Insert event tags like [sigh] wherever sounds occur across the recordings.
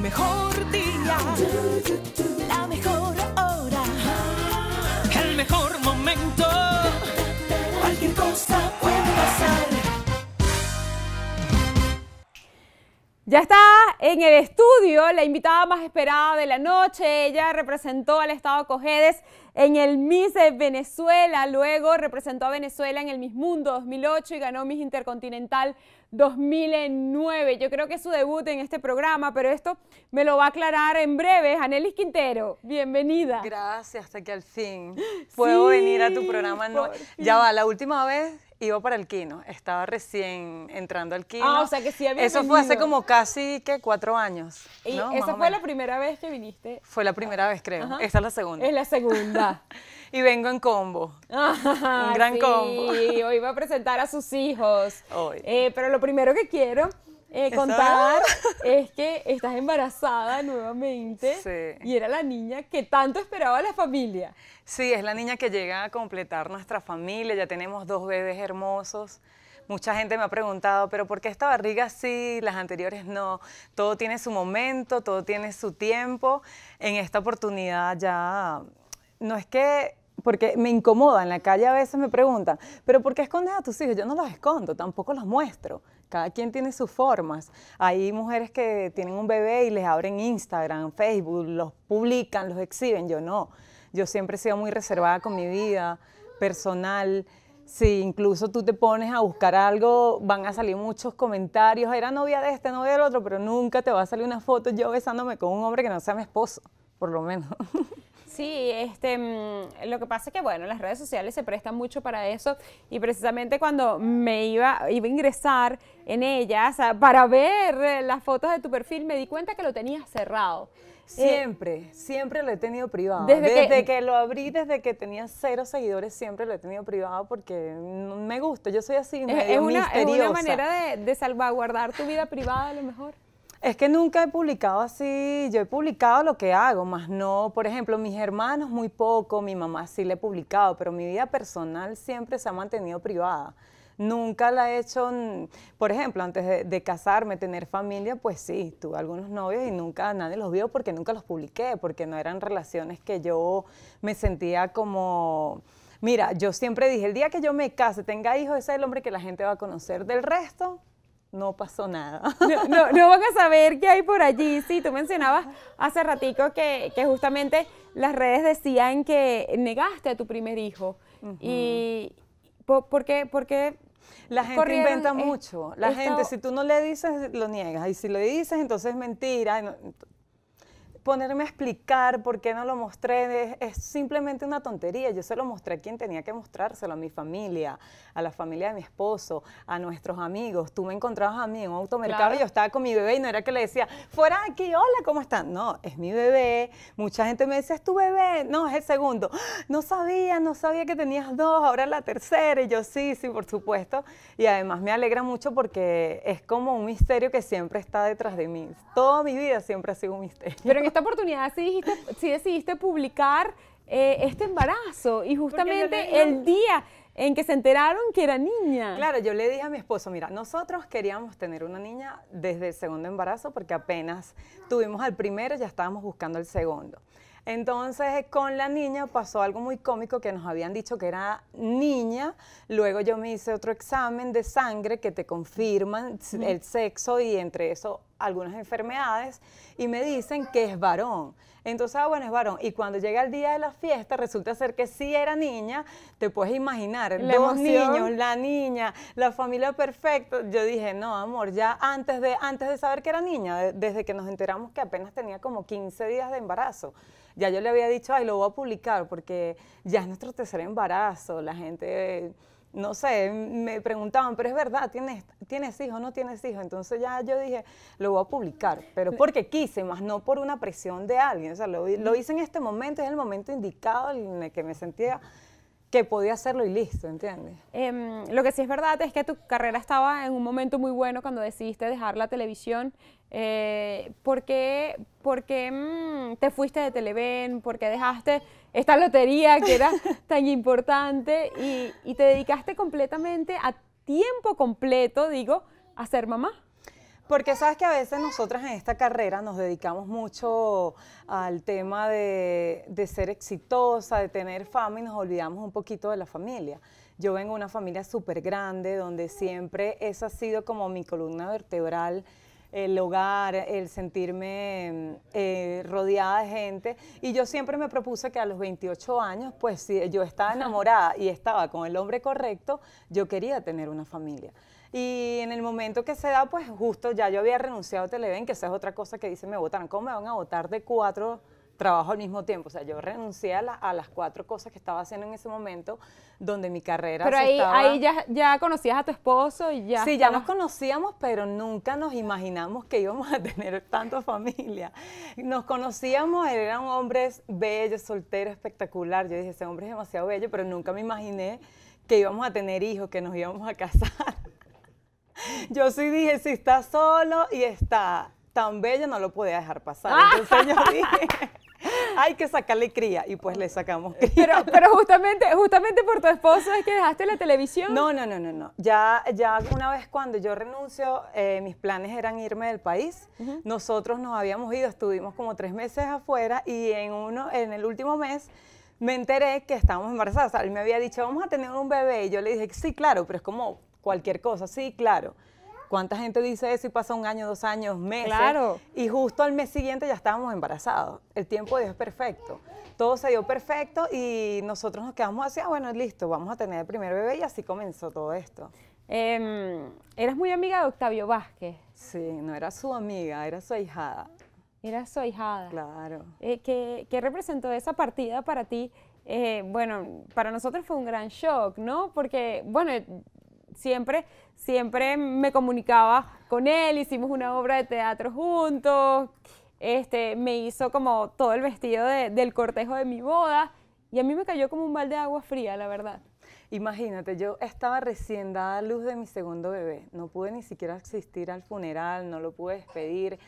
mejor día, la mejor hora, el mejor momento. Cualquier cosa puede pasar. Ya está en el estudio la invitada más esperada de la noche. Ella representó al Estado Cojedes en el Miss Venezuela, luego representó a Venezuela en el Miss Mundo 2008 y ganó Miss Intercontinental 2009. Yo creo que es su debut en este programa, pero esto me lo va a aclarar en breve. Anelis Quintero, bienvenida. Gracias, hasta que al fin [gasps] puedo venir a tu programa. No, ya va, la última vez iba para el Quino, estaba recién entrando al Quino. Ah, o sea que sí había Eso fue hace como casi que cuatro años. ¿Y esa fue la primera vez que viniste? Fue la primera vez, creo. Esta es la segunda. Es la segunda. [laughs] y vengo en combo. [laughs] Ah, un gran sí, combo. [laughs] Hoy va a presentar a sus hijos. Eh, pero lo primero que quiero eh, contar [laughs] es que estás embarazada nuevamente sí. y era la niña que tanto esperaba la familia. Sí, es la niña que llega a completar nuestra familia, ya tenemos dos bebés hermosos. Mucha gente me ha preguntado, pero ¿por qué esta barriga sí, las anteriores no? Todo tiene su momento, todo tiene su tiempo. En esta oportunidad ya no es que porque me incomoda, en la calle a veces me preguntan, pero ¿por qué escondes a tus hijos? Yo no los escondo, tampoco los muestro. Cada quien tiene sus formas. Hay mujeres que tienen un bebé y les abren Instagram, Facebook, los publican, los exhiben. Yo no. Yo siempre he sido muy reservada con mi vida personal. Si incluso tú te pones a buscar algo, van a salir muchos comentarios. Era novia de este, novia del otro, pero nunca te va a salir una foto yo besándome con un hombre que no sea mi esposo, por lo menos. [laughs] Sí, este, mm, lo que pasa es que, bueno, las redes sociales se prestan mucho para eso y precisamente cuando me iba, iba a ingresar en ellas ah, para ver eh, las fotos de tu perfil, me di cuenta que lo tenías cerrado. Eh, siempre, siempre lo he tenido privado. Desde, que, lo abrí, desde que tenía cero seguidores, siempre lo he tenido privado porque me gusta, yo soy así, medio es, una, Es una manera de, de salvaguardar tu vida privada a lo mejor. Es que nunca he publicado así, yo he publicado lo que hago, más no, por ejemplo, mis hermanos muy poco, mi mamá sí le he publicado, pero mi vida personal siempre se ha mantenido privada. Nunca la he hecho, por ejemplo, antes de, casarme, tener familia, pues sí, tuve algunos novios y nunca nadie los vio porque nunca los publiqué, porque no eran relaciones que yo me sentía como... Mira, yo siempre dije, el día que yo me case, tenga hijos, ese es el hombre que la gente va a conocer. Del resto, no pasó nada. [laughs] No, van a saber qué hay por allí. Sí, tú mencionabas hace ratico que, justamente las redes decían que negaste a tu primer hijo. ¿Y por, qué? Por la gente inventa mucho. La gente, si tú no le dices, lo niegas. Y si lo dices, entonces es mentira ponerme a explicar por qué no lo mostré es, simplemente una tontería. Yo se lo mostré a quien tenía que mostrárselo, a mi familia, a la familia de mi esposo, a nuestros amigos. Tú me encontrabas a mí en un automercado y yo estaba con mi bebé y no era que le decía, fuera aquí, hola, ¿cómo están? No, es mi bebé. Mucha gente me decía, es tu bebé. No, es el segundo. No sabía, no sabía que tenías dos, ahora es la tercera. Y yo, sí, sí, por supuesto. Y además me alegra mucho porque es como un misterio que siempre está detrás de mí. Toda mi vida siempre ha sido un misterio esta oportunidad sí, decidiste publicar eh, este embarazo y justamente el día en que se enteraron que era niña. Claro, yo le dije a mi esposo, mira, nosotros queríamos tener una niña desde el segundo embarazo porque apenas tuvimos al primero, ya estábamos buscando el segundo. Entonces, con la niña pasó algo muy cómico que nos habían dicho que era niña. Luego yo me hice otro examen de sangre que te confirman el sexo y entre eso algunas enfermedades y me dicen que es varón. Entonces, ah, bueno, es varón. Y cuando llega el día de la fiesta, resulta ser que sí era niña, te puedes imaginar, dos niños, la niña, la familia perfecta. Yo dije, no, amor, ya antes de, antes de saber que era niña, desde que nos enteramos que apenas tenía como 15 días de embarazo, ya yo le había dicho, ay, lo voy a publicar porque ya es nuestro tercer embarazo, la gente no sé, me preguntaban, pero es verdad, ¿tienes, ¿tienes hijos no tienes hijos? Entonces ya yo dije, lo voy a publicar, pero porque quise, más no por una presión de alguien. O sea, lo, hice en este momento, es el momento indicado en el que me sentía que podía hacerlo y listo, ¿entiendes? Em, lo que sí es verdad es que tu carrera estaba en un momento muy bueno cuando decidiste dejar la televisión. Eh, ¿Por qué, mm, te fuiste de Televen? ¿Por qué dejaste esta lotería que era [laughs] tan importante y, y te dedicaste completamente a tiempo completo, digo, a ser mamá? Porque sabes que a veces nosotras en esta carrera nos dedicamos mucho al tema de, ser exitosa, de tener fama y nos olvidamos un poquito de la familia. Yo vengo de una familia súper grande donde siempre esa ha sido como mi columna vertebral el hogar, el sentirme eh, rodeada de gente. Y yo siempre me propuse que a los 28 años, pues si yo estaba enamorada y estaba con el hombre correcto, yo quería tener una familia. Y en el momento que se da, pues justo ya yo había renunciado a Televen, que esa es otra cosa que dice me votan, ¿Cómo me van a votar de cuatro trabajos al mismo tiempo? O sea, yo renuncié a, las cuatro cosas que estaba haciendo en ese momento, donde mi carrera Pero ahí, ahí ya, ya conocías a tu esposo y ya... Sí, ya nos conocíamos, pero nunca nos imaginamos que íbamos a [laughs] tener tanta familia. Nos conocíamos, eran hombres bellos, solteros, soltero, espectacular. Yo dije, ese hombre es demasiado bello, pero nunca me imaginé que íbamos a tener hijos, que nos íbamos a [laughs] casar. [laughs] yo sí dije, si está solo y está tan bello, no lo podía dejar pasar. [laughs] Entonces yo dije... [laughs] Hay que sacarle cría y pues le sacamos cría. Pero, justamente, justamente por tu esposo es que dejaste la televisión. No, no, no, no, no. Ya, ya una vez cuando yo renuncio, eh, mis planes eran irme del país. Nosotros nos habíamos ido, estuvimos como tres meses afuera y en uno, en el último mes me enteré que estábamos embarazadas. él me había dicho, vamos a tener un bebé. Y yo le dije, sí, claro, pero es como cualquier cosa. Sí, claro. ¿Cuánta gente dice eso y pasa un año, dos años, meses? Claro. Y justo al mes siguiente ya estábamos embarazados. El tiempo de Dios es perfecto. Todo se dio perfecto y nosotros nos quedamos así, ah, bueno, listo, vamos a tener el primer bebé y así comenzó todo esto. Em, eras muy amiga de Octavio Vázquez. Sí, no era su amiga, era su ahijada. Era su ahijada. Claro. Eh, ¿qué, representó esa partida para ti? Eh, bueno, para nosotros fue un gran shock, ¿no? Porque, bueno, siempre, siempre me comunicaba con él, hicimos una obra de teatro juntos, este, me hizo como todo el vestido del cortejo de mi boda y a mí me cayó como un balde de agua fría, la verdad. Imagínate, yo estaba recién dada a luz de mi segundo bebé, no pude ni siquiera asistir al funeral, no lo pude despedir.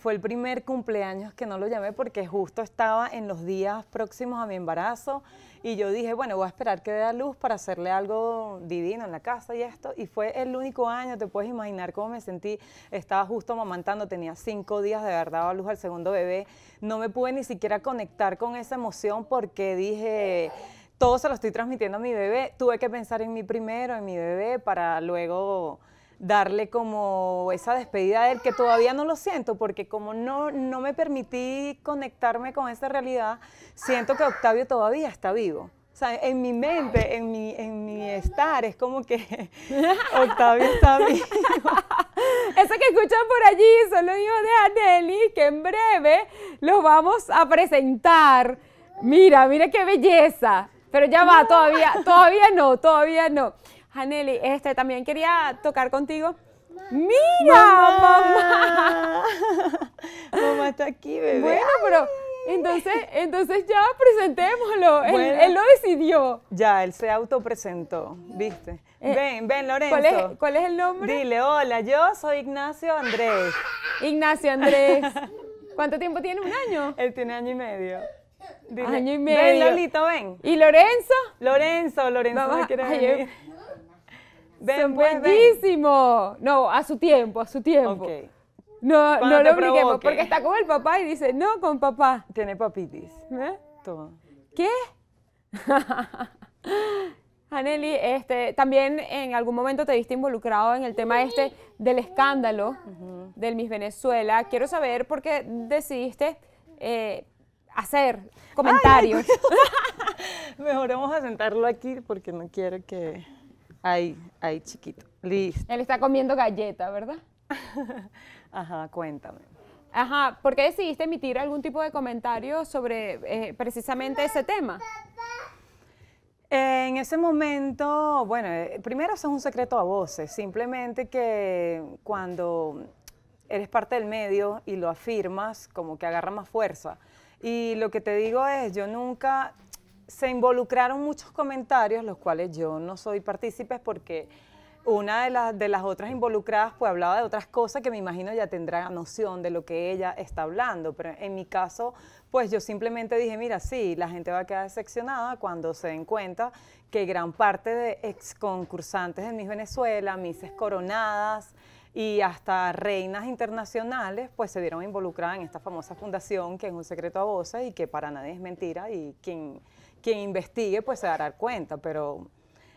Fue el primer cumpleaños que no lo llamé porque justo estaba en los días próximos a mi embarazo y yo dije, bueno, voy a esperar que dé a luz para hacerle algo divino en la casa y esto. Y fue el único año, te puedes imaginar cómo me sentí. Estaba justo amamantando, tenía cinco días de verdad dado a luz al segundo bebé. No me pude ni siquiera conectar con esa emoción porque dije todo se lo estoy transmitiendo a mi bebé. Tuve que pensar en mi primero, en mi bebé, para luego darle como esa despedida a él, que todavía no lo siento, porque como no, no me permití conectarme con esa realidad, siento que Octavio todavía está vivo. O sea, en mi mente, en mi, en mi estar, es como que [laughs] Octavio está vivo. Eso que escuchan por allí son los hijos de Anneli, que en breve los vamos a presentar. Mira, mira qué belleza. Pero ya va, todavía, todavía no, todavía no. Haneli, este, también quería tocar contigo. ¡Mira, mamá! [laughs] Mamá, está aquí, bebé. Bueno, pero entonces, entonces ya presentémoslo. él, lo decidió. Ya, él se autopresentó, ¿viste? Eh, ven, ven, Lorenzo. ¿cuál es, el nombre? Dile, hola, yo soy Ignacio Andrés. Ignacio Andrés. [laughs] ¿Cuánto tiempo tiene? ¿Un año? Él tiene año y medio. año y medio. Ven, Lolito, ven. ¿Y Lorenzo? Lorenzo, Lorenzo venir buenísimo. No, a su tiempo, a su tiempo. No, no lo obliguemos, porque está con el papá y dice, no con papá. Tiene papitis. ¿Eh? ¿Qué? [laughs] Aneli, este, también en algún momento te viste involucrado en el tema este del escándalo del Miss Venezuela. Quiero saber por qué decidiste eh, hacer comentarios. [laughs] mejor vamos a sentarlo aquí porque no quiero que Ahí, ahí chiquito. Listo. Él está comiendo galleta, ¿verdad? [laughs] Ajá, cuéntame. Ajá, ¿por qué decidiste emitir algún tipo de comentario sobre eh, precisamente ese tema? En ese momento, bueno, eh, primero eso es un secreto a voces, simplemente que cuando eres parte del medio y lo afirmas, como que agarra más fuerza. Y lo que te digo es, yo nunca se involucraron muchos comentarios, los cuales yo no soy partícipe porque una de, las de las otras involucradas pues hablaba de otras cosas que me imagino ya tendrá noción de lo que ella está hablando, pero en mi caso pues yo simplemente dije, mira, sí, la gente va a quedar decepcionada cuando se den cuenta que gran parte de ex concursantes de Miss Venezuela, Misses Coronadas y hasta reinas internacionales pues se vieron involucradas en esta famosa fundación que es un secreto a voces y que para nadie es mentira y quien quien investigue pues se dará cuenta, pero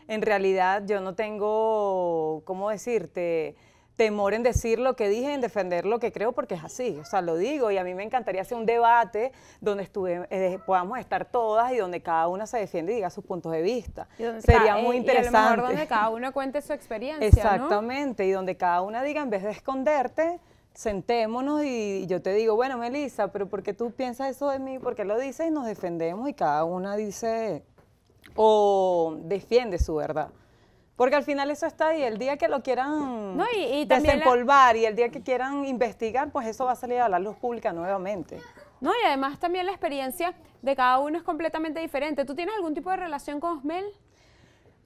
en realidad yo no tengo, ¿cómo decirte? temor en decir lo que dije, en defender lo que creo, porque es así, o sea, lo digo, y a mí me encantaría hacer un debate donde eh, podamos estar todas y donde cada una se defiende y diga sus puntos de vista. Sería muy eh, interesante. Y mejor donde cada uno cuente su experiencia. Exactamente, y donde cada una diga, en vez de esconderte, sentémonos y yo te digo, bueno, Melissa, pero ¿por qué tú piensas eso de mí? ¿Por qué lo dices? Y nos defendemos y cada una dice o defiende su verdad. Porque al final eso está ahí. El día que lo quieran desempolvar y el día que quieran investigar, pues eso va a salir a la luz pública nuevamente. No, y además también la experiencia de cada uno es completamente diferente. ¿Tú tienes algún tipo de relación con Osmel?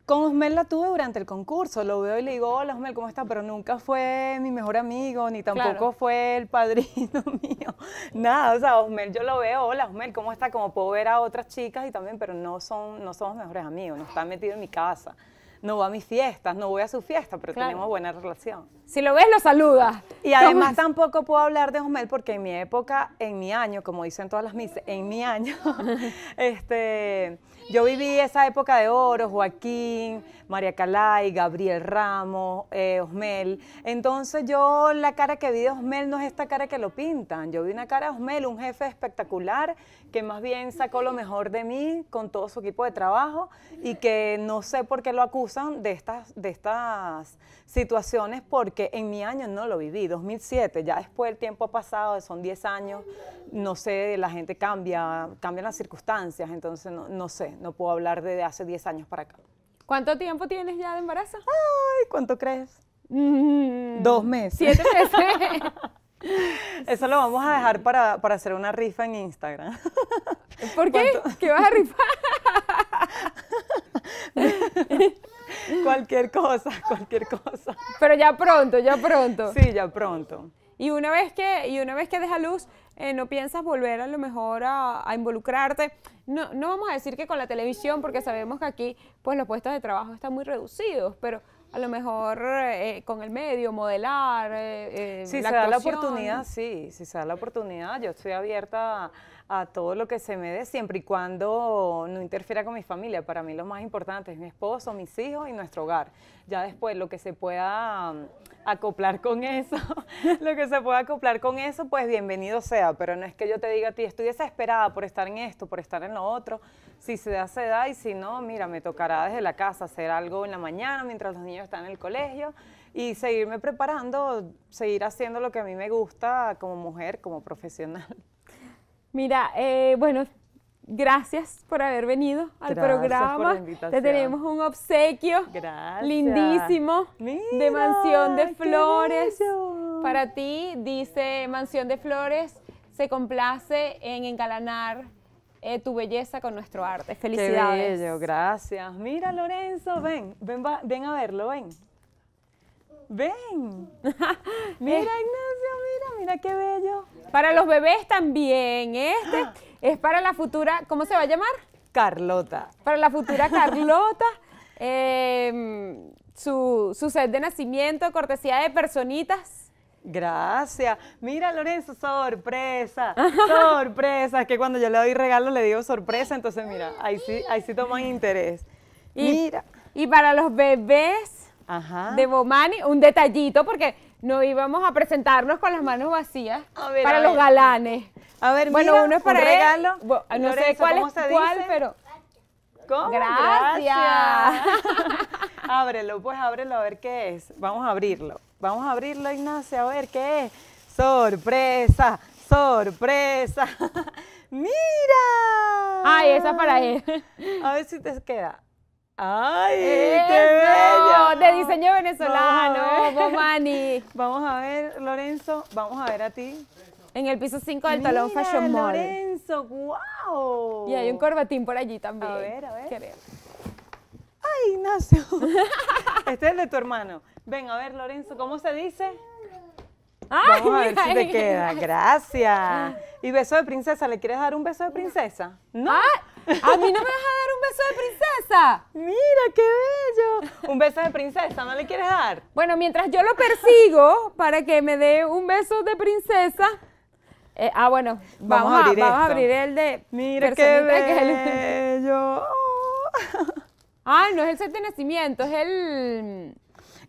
Con Osmel la tuve durante el concurso, lo veo y le digo, hola Osmel, ¿cómo estás? Pero nunca fue mi mejor amigo, ni tampoco fue el padrino [laughs] mío, nada, o sea, Osmel yo lo veo, hola Osmel, ¿cómo está? Como puedo ver a otras chicas y también, pero no, son, no somos mejores amigos, no está metido en mi casa, no va a mis fiestas, no voy a su fiesta, pero tenemos buena relación. Si lo ves, lo saludas. Y además tampoco puedo hablar de Osmel porque en mi época, en mi año, como dicen todas las mises, en mi año, [laughs] este, yo viví esa época de oro, Joaquín, María Calay, Gabriel Ramos, Osmel. Eh, Entonces yo la cara que vi de Osmel no es esta cara que lo pintan. Yo vi una cara de Osmel, un jefe espectacular, que más bien sacó lo mejor de mí con todo su equipo de trabajo y que no sé por qué lo acusan de estas, de estas situaciones porque que en mi año no lo viví, 2007, ya después el tiempo ha pasado, son 10 años, no sé, la gente cambia, cambian las circunstancias, entonces no, sé, no puedo hablar de hace 10 años para acá. ¿Cuánto tiempo tienes ya de embarazo? Ay, ¿cuánto crees? Mm. Dos meses. Siete meses. [laughs] Eso lo vamos a dejar para, hacer una rifa en Instagram. ¿Por qué? ¿Qué vas a rifar? [laughs] [laughs] cualquier cosa, [laughs] cualquier cosa. Pero ya pronto, ya pronto. Sí, ya pronto. Y una vez que, y una vez que deja luz, eh, no piensas volver a lo mejor a, involucrarte. No, no vamos a decir que con la televisión, porque sabemos que aquí pues los puestos de trabajo están muy reducidos, pero a lo mejor eh, eh, con el medio, modelar. si se da la oportunidad, sí, si se da la oportunidad, yo estoy abierta a a todo lo que se me dé, siempre y cuando no interfiera con mi familia. Para mí lo más importante es mi esposo, mis hijos y nuestro hogar. Ya después lo que se pueda um, acoplar con eso, [laughs] lo que se pueda acoplar con eso, pues bienvenido sea. Pero no es que yo te diga a ti, estoy desesperada por estar en esto, por estar en lo otro. Si se da, se da y si no, mira, me tocará desde la casa hacer algo en la mañana mientras los niños están en el colegio y seguirme preparando, seguir haciendo lo que a mí me gusta como mujer, como profesional. Mira, eh, bueno, gracias por haber venido al programa. Te tenemos un obsequio lindísimo de mansión de flores. Para ti, dice mansión de flores, se complace en encalanar eh, tu belleza con nuestro arte. Felicidades. Qué bello, gracias. Mira, Lorenzo, ven, ven, ven a verlo, ven. Ven. [laughs] mira, Ignacio, mira, mira qué bello. Para los bebés también. Este ah. es para la futura, ¿cómo se va a llamar? Carlota. Para la futura [laughs] Carlota. Em, su, sed de nacimiento, cortesía de personitas. Gracias. Mira, Lorenzo, sorpresa, [laughs] sorpresa. Es que cuando yo le doy regalo le digo sorpresa, entonces mira, ahí sí, ahí sí toman interés. Y, mira. Y para los bebés de Bomani, un detallito, porque no íbamos a presentarnos con las manos vacías para los galanes. A ver, bueno, uno es para regalo. no sé cuál es cuál, pero Gracias. [laughs] ábrelo, pues ábrelo a ver qué es. Vamos a abrirlo. Vamos a abrirlo, Ignacio, a ver qué es. Sorpresa, sorpresa. [laughs] Mira. Ay, esa para él. a ver si te queda. ¡Ay! ¡Qué bello! De diseño venezolano, ¿eh? vamos [laughs] Vamos a ver, Lorenzo, vamos a ver a ti. En el piso 5 del Talón Fashion Lorenzo, wow. Y hay un corbatín por allí también. A ver, a ver. ¡Ay, Ignacio! [laughs] este es de tu hermano. Ven, a ver, Lorenzo, ¿cómo se dice? Ay, Vamos a ver si te [laughs] queda. Gracias. Y beso de princesa, ¿le quieres dar un beso de princesa? No. Ah, a mí no me vas a dar beso de princesa! ¡Mira, qué bello! Un beso de princesa, ¿no le quieres dar? Bueno, mientras yo lo persigo para que me dé un beso de princesa... Eh, ah, bueno, vamos, a, abrir a, abrir el de... ¡Mira qué bello! [laughs] Ay, no es el set de nacimiento, es el...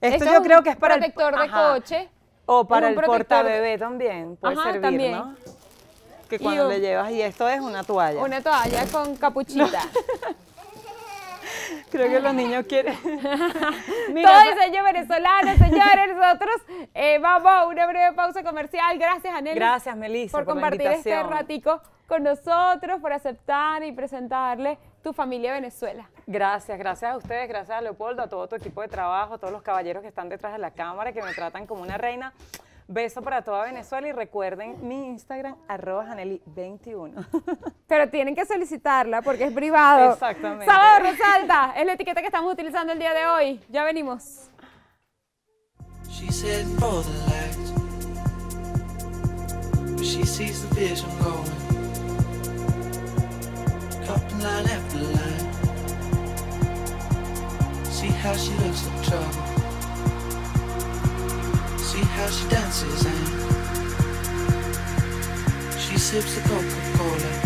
Esto yo creo que es para protector el... Protector de coche. O para el portabebé también, puede también. que cuando le llevas, y esto es una toalla. Una toalla con capuchita. [laughs] Creo que los niños quieren. Todos [laughs] Todo diseño venezolano, señores. Nosotros eh, vamos a una breve pausa comercial. Gracias, Anel. Gracias, Melissa. Por, compartir este ratico con nosotros, por aceptar y presentarle tu familia Venezuela. Gracias, gracias a ustedes, gracias a Leopoldo, a todo tu equipo de trabajo, a todos los caballeros que están detrás de la cámara, que me tratan como una reina. Beso para toda Venezuela y recuerden mi Instagram, arroba Janeli21. [laughs] Pero tienen que solicitarla porque es privado. Exactamente. Sabor, resalta, es la etiqueta que estamos utilizando el día de hoy. Ya venimos. She said for the lights, she sees the vision going. see how she dances and she sips a Coca-Cola.